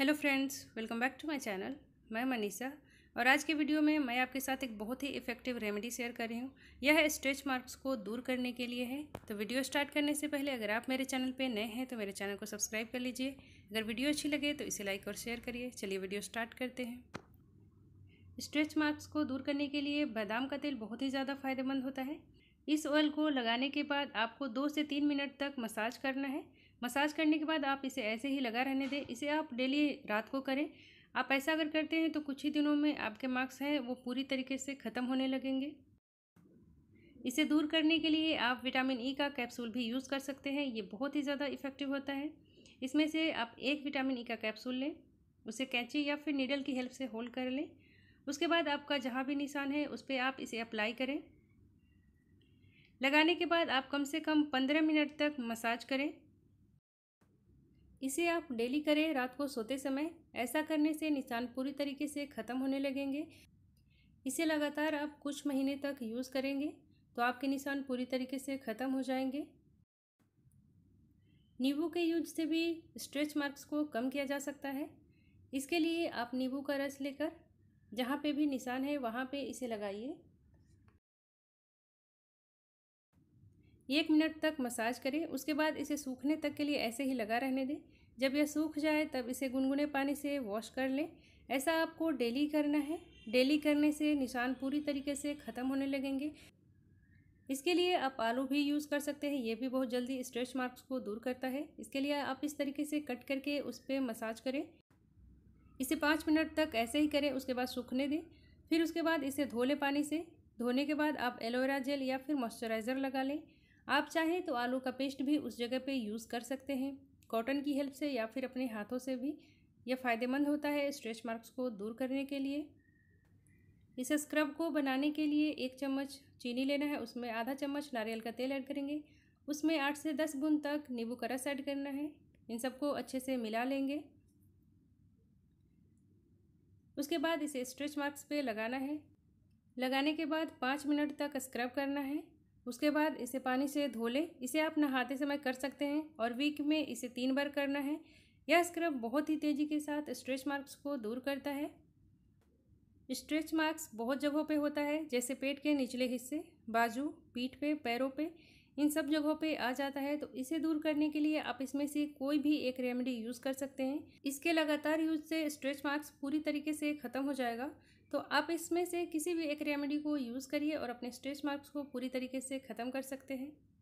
hello friends welcome back to my channel मैं मनीषा और आज के वीडियो में मैं आपके साथ एक बहुत ही इफ़ेक्टिव रेमेडी शेयर कर रही हूँ यह स्ट्रेच मार्क्स को दूर करने के लिए है तो वीडियो स्टार्ट करने से पहले अगर आप मेरे चैनल पे नए हैं तो मेरे चैनल को सब्सक्राइब कर लीजिए अगर वीडियो अच्छी लगे तो इसे लाइक और शेयर करिए चलिए वीडियो स्टार्ट करते हैं स्ट्रेच मार्क्स को दूर करने के लिए बादाम का तेल बहुत ही ज़्यादा फायदेमंद होता है इस ऑयल को लगाने के बाद आपको दो से तीन मिनट तक मसाज करना है मसाज करने के बाद आप इसे ऐसे ही लगा रहने दें इसे आप डेली रात को करें आप ऐसा अगर करते हैं तो कुछ ही दिनों में आपके मार्क्स हैं वो पूरी तरीके से ख़त्म होने लगेंगे इसे दूर करने के लिए आप विटामिन ई e का कैप्सूल भी यूज़ कर सकते हैं ये बहुत ही ज़्यादा इफ़ेक्टिव होता है इसमें से आप एक विटामिन ई e का कैप्सूल लें उसे कैंची या फिर नीडल की हेल्प से होल्ड कर लें उसके बाद आपका जहाँ भी निशान है उस पर आप इसे अप्लाई करें लगाने के बाद आप कम से कम पंद्रह मिनट तक मसाज करें इसे आप डेली करें रात को सोते समय ऐसा करने से निशान पूरी तरीके से ख़त्म होने लगेंगे इसे लगातार आप कुछ महीने तक यूज़ करेंगे तो आपके निशान पूरी तरीके से ख़त्म हो जाएंगे नींबू के यूज से भी स्ट्रेच मार्क्स को कम किया जा सकता है इसके लिए आप नींबू का रस लेकर जहाँ पे भी निशान है वहाँ पे इसे लगाइए एक मिनट तक मसाज करें उसके बाद इसे सूखने तक के लिए ऐसे ही लगा रहने दें जब यह सूख जाए तब इसे गुनगुने पानी से वॉश कर लें ऐसा आपको डेली करना है डेली करने से निशान पूरी तरीके से ख़त्म होने लगेंगे इसके लिए आप आलू भी यूज़ कर सकते हैं ये भी बहुत जल्दी स्ट्रेच मार्क्स को दूर करता है इसके लिए आप इस तरीके से कट करके उस पर मसाज करें इसे पाँच मिनट तक ऐसे ही करें उसके बाद सूखने दें फिर उसके बाद इसे धो लें पानी से धोने के बाद आप एलोवेरा जेल या फिर मॉइस्चराइज़र लगा लें आप चाहें तो आलू का पेस्ट भी उस जगह पे यूज़ कर सकते हैं कॉटन की हेल्प से या फिर अपने हाथों से भी यह फ़ायदेमंद होता है स्ट्रेच मार्क्स को दूर करने के लिए इस स्क्रब को बनाने के लिए एक चम्मच चीनी लेना है उसमें आधा चम्मच नारियल का तेल ऐड करेंगे उसमें आठ से दस बूंद तक नींबू का रस ऐड करना है इन सबको अच्छे से मिला लेंगे उसके बाद इसे स्ट्रेच मार्क्स पे लगाना है लगाने के बाद पाँच मिनट तक स्क्रब करना है उसके बाद इसे पानी से धो लें इसे आप नहाते समय कर सकते हैं और वीक में इसे तीन बार करना है यह स्क्रब बहुत ही तेज़ी के साथ स्ट्रेच मार्क्स को दूर करता है स्ट्रेच मार्क्स बहुत जगहों पे होता है जैसे पेट के निचले हिस्से बाजू पीठ पे पैरों पे इन सब जगहों पे आ जाता है तो इसे दूर करने के लिए आप इसमें से कोई भी एक रेमेडी यूज़ कर सकते हैं इसके लगातार यूज से स्ट्रेच मार्क्स पूरी तरीके से ख़त्म हो जाएगा तो आप इसमें से किसी भी एक रेमेडी को यूज़ करिए और अपने स्ट्रेच मार्क्स को पूरी तरीके से ख़त्म कर सकते हैं